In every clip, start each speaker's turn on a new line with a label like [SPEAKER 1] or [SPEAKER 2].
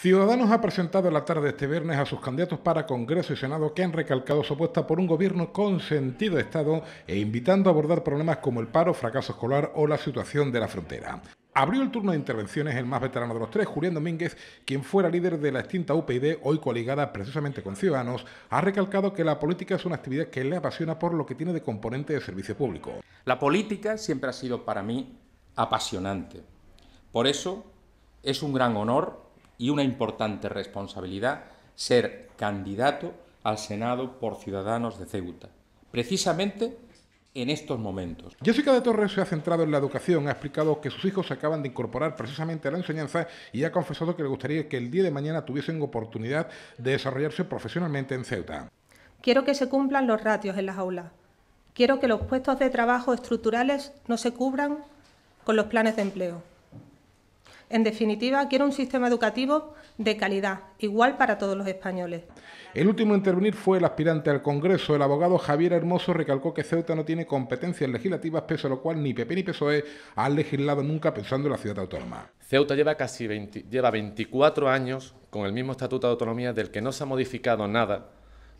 [SPEAKER 1] Ciudadanos ha presentado en la tarde este viernes a sus candidatos para Congreso y Senado que han recalcado su apuesta por un gobierno con sentido de Estado e invitando a abordar problemas como el paro, fracaso escolar o la situación de la frontera. Abrió el turno de intervenciones el más veterano de los tres, Julián Domínguez, quien fuera líder de la extinta UPyD, hoy coligada precisamente con Ciudadanos, ha recalcado que la política es una actividad que le apasiona por lo que tiene de componente de servicio público. La política
[SPEAKER 2] siempre ha sido para mí apasionante. Por eso es un gran honor y una importante responsabilidad ser candidato al Senado por Ciudadanos de Ceuta, precisamente en estos momentos.
[SPEAKER 1] Jessica de Torres se ha centrado en la educación, ha explicado que sus hijos se acaban de incorporar precisamente a la enseñanza y ha confesado que le gustaría que el día de mañana tuviesen oportunidad de desarrollarse profesionalmente en Ceuta.
[SPEAKER 3] Quiero que se cumplan los ratios en las aulas. Quiero que los puestos de trabajo estructurales no se cubran con los planes de empleo. En definitiva, quiero un sistema educativo de calidad, igual para todos los españoles.
[SPEAKER 1] El último en intervenir fue el aspirante al Congreso. El abogado Javier Hermoso recalcó que Ceuta no tiene competencias legislativas, pese a lo cual ni PP ni PSOE han legislado nunca pensando en la ciudad autónoma.
[SPEAKER 4] Ceuta lleva casi lleva 24 años con el mismo Estatuto de Autonomía del que no se ha modificado nada,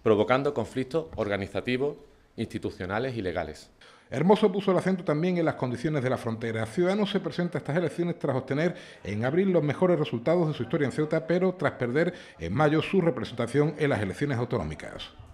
[SPEAKER 4] provocando conflictos organizativos institucionales y legales.
[SPEAKER 1] Hermoso puso el acento también en las condiciones de la frontera. Ciudadanos se presenta a estas elecciones tras obtener en abril los mejores resultados de su historia en Ceuta, pero tras perder en mayo su representación en las elecciones autonómicas.